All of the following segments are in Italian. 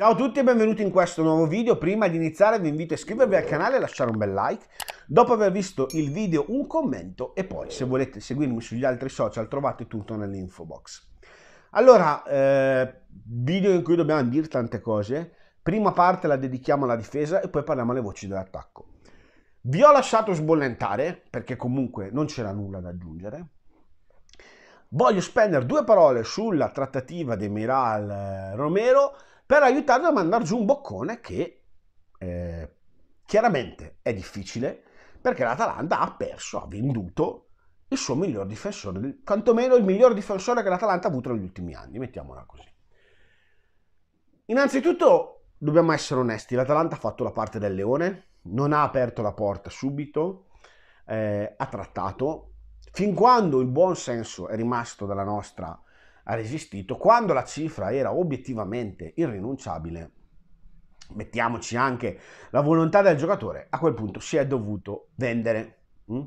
Ciao a tutti e benvenuti in questo nuovo video. Prima di iniziare vi invito a iscrivervi al canale e lasciare un bel like. Dopo aver visto il video un commento e poi se volete seguirmi sugli altri social trovate tutto nell'info box. Allora, eh, video in cui dobbiamo dire tante cose. Prima parte la dedichiamo alla difesa e poi parliamo alle voci dell'attacco. Vi ho lasciato sbollentare perché comunque non c'era nulla da aggiungere. Voglio spendere due parole sulla trattativa di Miral eh, Romero per aiutarlo a mandare giù un boccone che eh, chiaramente è difficile perché l'Atalanta ha perso, ha venduto il suo miglior difensore, quantomeno il miglior difensore che l'Atalanta ha avuto negli ultimi anni, mettiamola così. Innanzitutto dobbiamo essere onesti, l'Atalanta ha fatto la parte del leone, non ha aperto la porta subito, eh, ha trattato, fin quando il buon senso è rimasto dalla nostra ha resistito quando la cifra era obiettivamente irrinunciabile. Mettiamoci anche la volontà del giocatore, a quel punto si è dovuto vendere. Mm?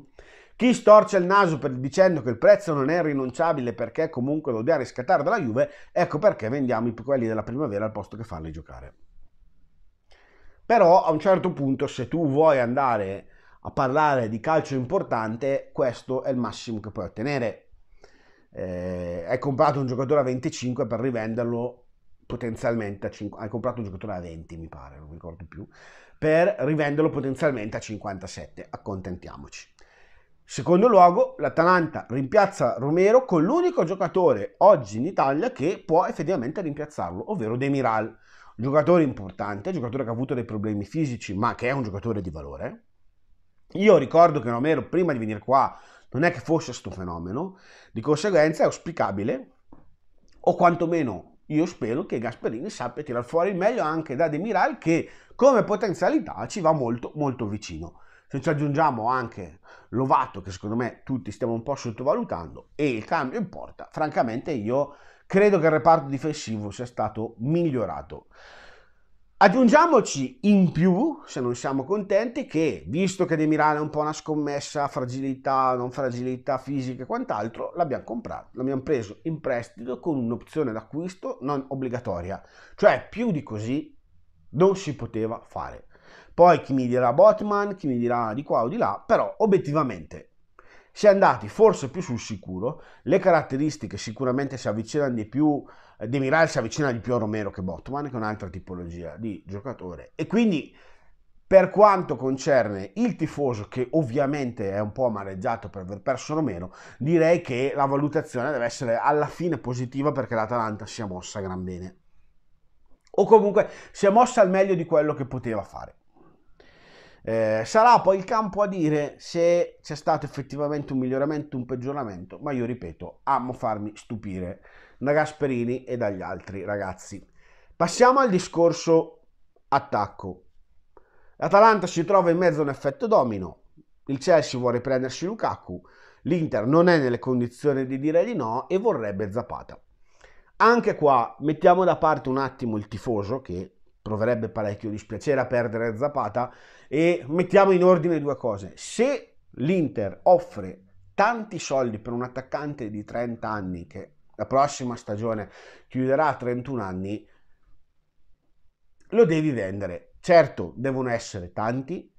Chi storce il naso per, dicendo che il prezzo non è rinunciabile perché comunque lo deve riscattare dalla Juve, ecco perché vendiamo quelli della primavera al posto che farli giocare. Però a un certo punto se tu vuoi andare a parlare di calcio importante, questo è il massimo che puoi ottenere eh, hai comprato un giocatore a 25 per rivenderlo potenzialmente a 50, hai comprato un giocatore a 20 mi pare, non mi ricordo più, per rivenderlo potenzialmente a 57, accontentiamoci. Secondo luogo, l'Atalanta rimpiazza Romero con l'unico giocatore oggi in Italia che può effettivamente rimpiazzarlo, ovvero Demiral, un giocatore importante, giocatore che ha avuto dei problemi fisici, ma che è un giocatore di valore. Io ricordo che Romero prima di venire qua non è che fosse questo fenomeno, di conseguenza è auspicabile, o quantomeno io spero che Gasperini sappia tirar fuori il meglio anche da De Miral che come potenzialità ci va molto molto vicino. Se ci aggiungiamo anche Lovato, che secondo me tutti stiamo un po' sottovalutando, e il cambio in porta, francamente io credo che il reparto difensivo sia stato migliorato. Aggiungiamoci in più, se non siamo contenti, che visto che De Mirana è un po' una scommessa, fragilità, non fragilità fisica e quant'altro, l'abbiamo comprato, l'abbiamo preso in prestito con un'opzione d'acquisto non obbligatoria. Cioè più di così non si poteva fare. Poi chi mi dirà Botman, chi mi dirà di qua o di là, però obiettivamente si è andati forse più sul sicuro, le caratteristiche sicuramente si avvicinano di più, eh, De Miral si avvicina di più a Romero che Botman, che è un'altra tipologia di giocatore. E quindi per quanto concerne il tifoso, che ovviamente è un po' amareggiato per aver perso Romero, direi che la valutazione deve essere alla fine positiva perché l'Atalanta si è mossa gran bene. O comunque si è mossa al meglio di quello che poteva fare. Eh, sarà poi il campo a dire se c'è stato effettivamente un miglioramento, un peggioramento, ma io ripeto, amo farmi stupire da Gasperini e dagli altri ragazzi. Passiamo al discorso attacco. L'Atalanta si trova in mezzo a un effetto domino, il Chelsea vuole prendersi Lukaku, l'Inter non è nelle condizioni di dire di no e vorrebbe Zapata. Anche qua mettiamo da parte un attimo il tifoso che proverebbe parecchio dispiacere a perdere Zapata e mettiamo in ordine due cose. Se l'Inter offre tanti soldi per un attaccante di 30 anni che la prossima stagione chiuderà a 31 anni, lo devi vendere. Certo, devono essere tanti,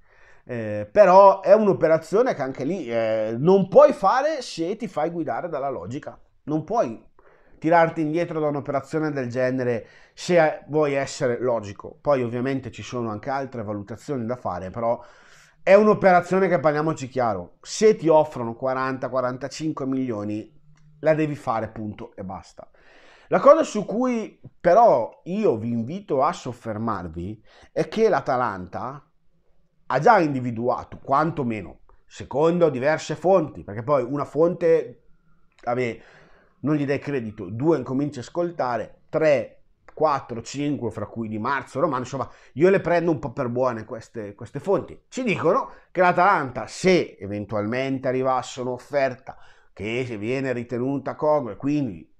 eh, però è un'operazione che anche lì eh, non puoi fare se ti fai guidare dalla logica. Non puoi tirarti indietro da un'operazione del genere se vuoi essere logico. Poi ovviamente ci sono anche altre valutazioni da fare, però è un'operazione che parliamoci chiaro, se ti offrono 40-45 milioni la devi fare punto e basta. La cosa su cui però io vi invito a soffermarvi è che l'Atalanta ha già individuato, quantomeno, secondo diverse fonti, perché poi una fonte, vabbè, non gli dai credito, due incominci a ascoltare, tre 4, 5, fra cui di Marzo, Romano, insomma, io le prendo un po' per buone queste, queste fonti. Ci dicono che l'Atalanta, se eventualmente arrivasse un'offerta che viene ritenuta congrua e quindi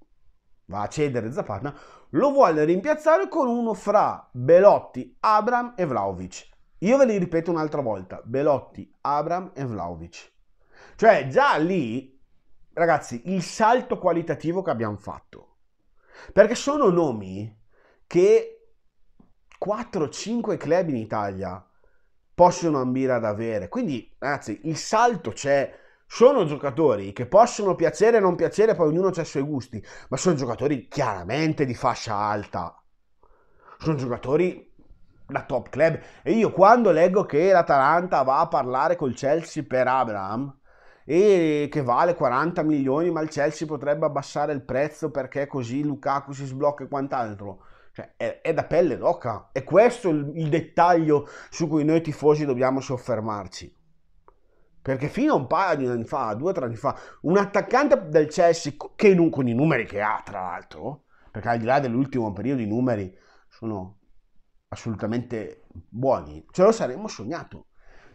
va a cedere Zapata, lo vuole rimpiazzare con uno fra Belotti, Abram e Vlaovic. Io ve li ripeto un'altra volta, Belotti, Abram e Vlaovic. Cioè già lì ragazzi, il salto qualitativo che abbiamo fatto. Perché sono nomi che 4-5 club in Italia possono ambire ad avere. Quindi, ragazzi, il salto c'è. Sono giocatori che possono piacere o non piacere, poi ognuno ha i suoi gusti, ma sono giocatori chiaramente di fascia alta. Sono giocatori da top club. E io quando leggo che l'Atalanta va a parlare col Chelsea per Abraham, e che vale 40 milioni ma il Chelsea potrebbe abbassare il prezzo perché così Lukaku si sblocca e quant'altro. Cioè, è, è da pelle d'oca. è questo il, il dettaglio su cui noi tifosi dobbiamo soffermarci. Perché fino a un paio di anni fa, due o tre anni fa, un attaccante del Chelsea, che non, con i numeri che ha tra l'altro, perché al di là dell'ultimo periodo i numeri sono assolutamente buoni, ce lo saremmo sognato.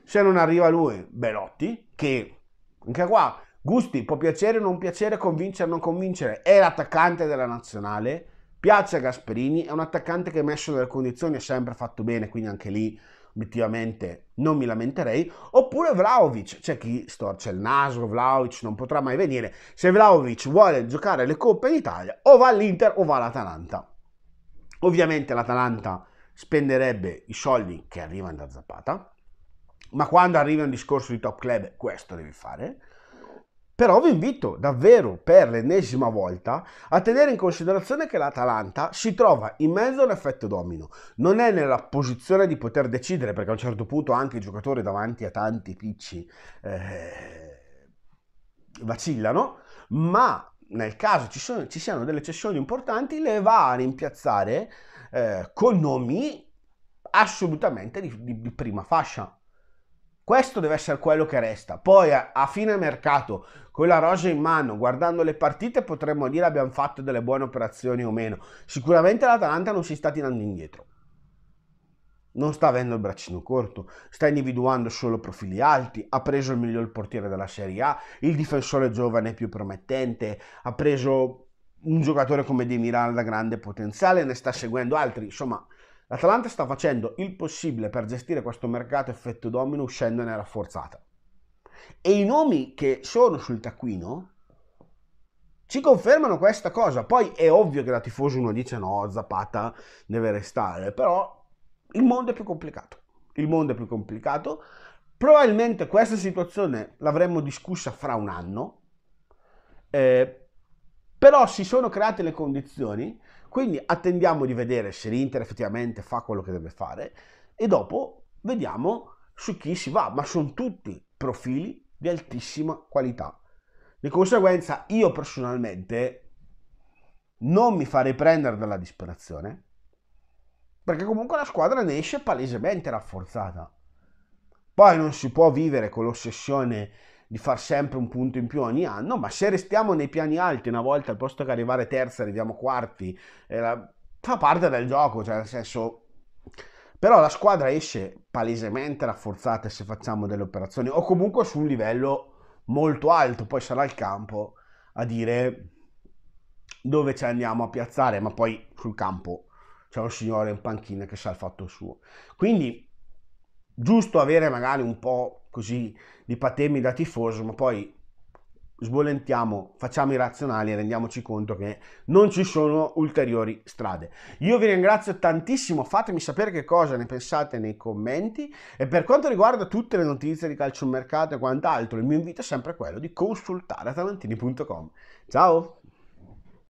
Se non arriva lui, Belotti, che anche qua, gusti, può piacere o non piacere, convincere o non convincere, è l'attaccante della nazionale, piace a Gasperini, è un attaccante che messo nelle condizioni ha sempre fatto bene, quindi anche lì obiettivamente non mi lamenterei, oppure Vlaovic, c'è chi storce il naso, Vlaovic non potrà mai venire, se Vlaovic vuole giocare le coppe in Italia o va all'Inter o va all'Atalanta. Ovviamente l'Atalanta spenderebbe i soldi che arrivano da Zapata, ma quando arriva un discorso di top club questo devi fare. Però vi invito davvero per l'ennesima volta a tenere in considerazione che l'Atalanta si trova in mezzo a un effetto domino. Non è nella posizione di poter decidere, perché a un certo punto anche i giocatori davanti a tanti picci eh, vacillano, ma nel caso ci, sono, ci, siano delle cessioni importanti le va a rimpiazzare eh, con nomi assolutamente di, di, di prima fascia questo deve essere quello che resta. Poi a, fine mercato, con la rosa in mano, guardando le partite, potremmo dire abbiamo fatto delle buone operazioni o meno. Sicuramente l'Atalanta non si sta tirando indietro. Non sta avendo il braccino corto, sta individuando solo profili alti, ha preso il miglior portiere della Serie A, il difensore giovane più promettente, ha preso un giocatore come De Miran da grande potenziale, ne sta seguendo altri, insomma L'Atalanta sta facendo il possibile per gestire questo mercato effetto domino uscendone rafforzata. E i nomi che sono sul taccuino ci confermano questa cosa. Poi è ovvio che la tifoso uno dice no, Zapata deve restare, però il mondo è più complicato. Il mondo è più complicato. Probabilmente questa situazione l'avremmo discussa fra un anno, eh, però si sono create le condizioni quindi attendiamo di vedere se l'Inter effettivamente fa quello che deve fare e dopo vediamo su chi si va, ma sono tutti profili di altissima qualità. Di conseguenza io personalmente non mi farei prendere dalla disperazione, perché comunque la squadra ne esce palesemente rafforzata. Poi non si può vivere con l'ossessione di far sempre un punto in più ogni anno, ma se restiamo nei piani alti una volta, al posto che arrivare terza arriviamo quarti, eh, fa parte del gioco, cioè nel senso... Però la squadra esce palesemente rafforzata se facciamo delle operazioni, o comunque su un livello molto alto, poi sarà il campo a dire dove ci andiamo a piazzare, ma poi sul campo c'è un signore in panchina che sa il fatto suo. Quindi giusto avere magari un po' così di patemi da tifoso, ma poi sbolentiamo, facciamo i razionali e rendiamoci conto che non ci sono ulteriori strade. Io vi ringrazio tantissimo, fatemi sapere che cosa ne pensate nei commenti e per quanto riguarda tutte le notizie di calciomercato e quant'altro, il mio invito è sempre quello di consultare atalantini.com. Ciao!